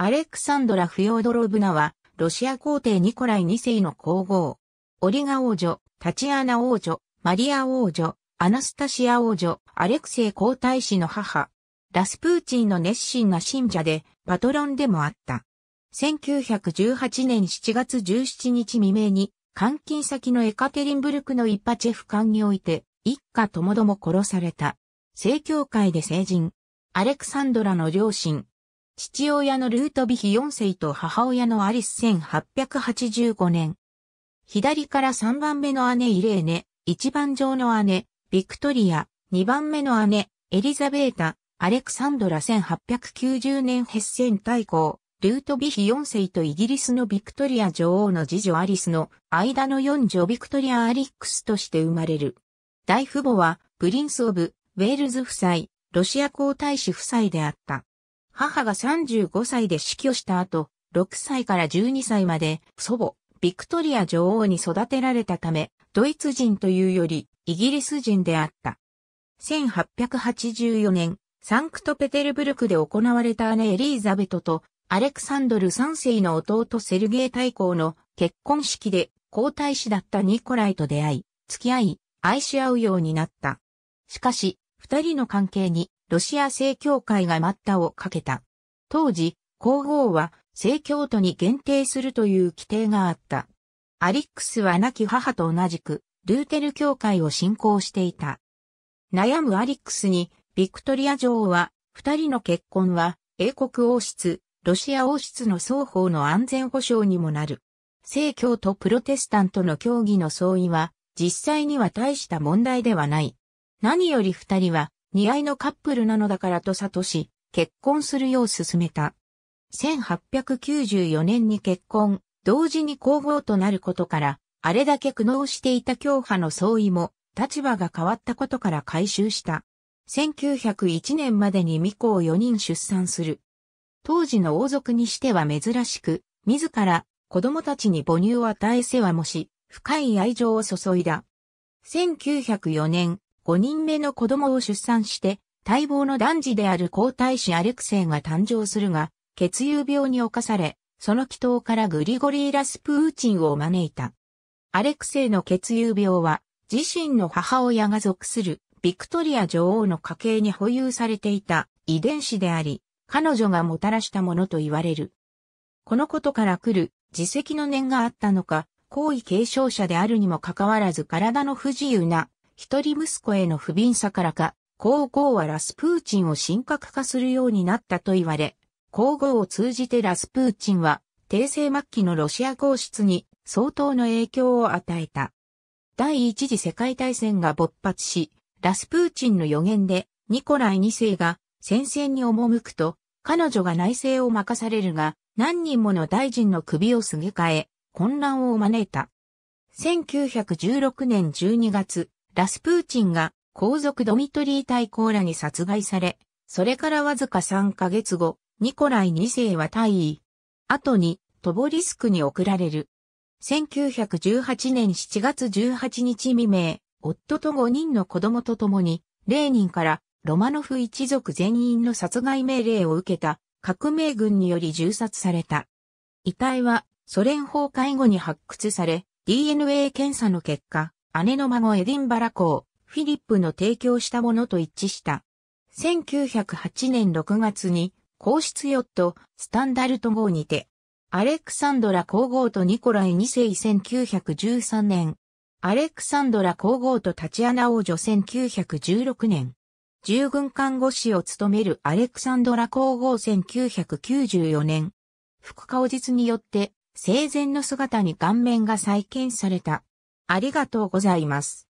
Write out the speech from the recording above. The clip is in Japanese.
アレクサンドラ・フヨードロブナは、ロシア皇帝ニコライ2世の皇后。オリガ王女、タチアナ王女、マリア王女、アナスタシア王女、アレクセイ皇太子の母。ラスプーチンの熱心な信者で、パトロンでもあった。1918年7月17日未明に、監禁先のエカテリンブルクの一派チェフ艦において、一家ともども殺された。正教会で成人。アレクサンドラの両親、父親のルートビヒ4世と母親のアリス1885年。左から3番目の姉イレーネ、1番上の姉、ビクトリア、2番目の姉、エリザベータ、アレクサンドラ1890年ヘッセン大公、ルートビヒ4世とイギリスのビクトリア女王の次女アリスの間の4女ビクトリア・アリックスとして生まれる。大父母はプリンス・オブ・ウェールズ夫妻、ロシア皇太子夫妻であった。母が35歳で死去した後、6歳から12歳まで祖母、ビクトリア女王に育てられたため、ドイツ人というよりイギリス人であった。1884年、サンクトペテルブルクで行われた姉エリーザベトとアレクサンドル3世の弟セルゲイ大公の結婚式で皇太子だったニコライと出会い、付き合い、愛し合うようになった。しかし、二人の関係にロシア正教会が待ったをかけた。当時、皇后は正教徒に限定するという規定があった。アリックスは亡き母と同じく、ルーテル教会を信仰していた。悩むアリックスに、ビクトリア女王は、二人の結婚は、英国王室、ロシア王室の双方の安全保障にもなる。正教とプロテスタントの協議の相違は、実際には大した問題ではない。何より二人は、似合いのカップルなのだからと悟し、結婚するよう勧めた。1894年に結婚、同時に皇后となることから、あれだけ苦悩していた教派の相違も、立場が変わったことから回収した。1901年までに巫女を4人出産する。当時の王族にしては珍しく、自ら子供たちに母乳を与え世話もし、深い愛情を注いだ。1904年、5人目の子供を出産して、待望の男児である皇太子アレクセイが誕生するが、血友病に侵され、その祈祷からグリゴリー・ラスプーチンを招いた。アレクセイの血友病は、自身の母親が属するビクトリア女王の家系に保有されていた遺伝子であり、彼女がもたらしたものと言われる。このことから来る自責の念があったのか、皇位継承者であるにもかかわらず体の不自由な一人息子への不憫さからか、皇后はラスプーチンを神格化するようになったと言われ、皇后を通じてラスプーチンは、帝政末期のロシア皇室に相当の影響を与えた。第一次世界大戦が勃発し、ラスプーチンの予言で、ニコライ2世が戦線に赴くと、彼女が内政を任されるが、何人もの大臣の首をすげ替え、混乱を招いた。1916年12月、ラスプーチンが皇族ドミトリー対抗らに殺害され、それからわずか3ヶ月後、ニコライ2世は退位。後に、トボリスクに送られる。1918年7月18日未明、夫と5人の子供と共に、レーニンからロマノフ一族全員の殺害命令を受けた革命軍により銃殺された。遺体はソ連崩壊後に発掘され、DNA 検査の結果、姉の孫エディンバラ公、フィリップの提供したものと一致した。1908年6月に、皇室ヨット、スタンダルト号にて、アレクサンドラ皇后とニコライ2世1913年、アレクサンドラ皇后とタチアナ王女1916年、従軍看護師を務めるアレクサンドラ皇后1994年、副顔実によって生前の姿に顔面が再建された。ありがとうございます。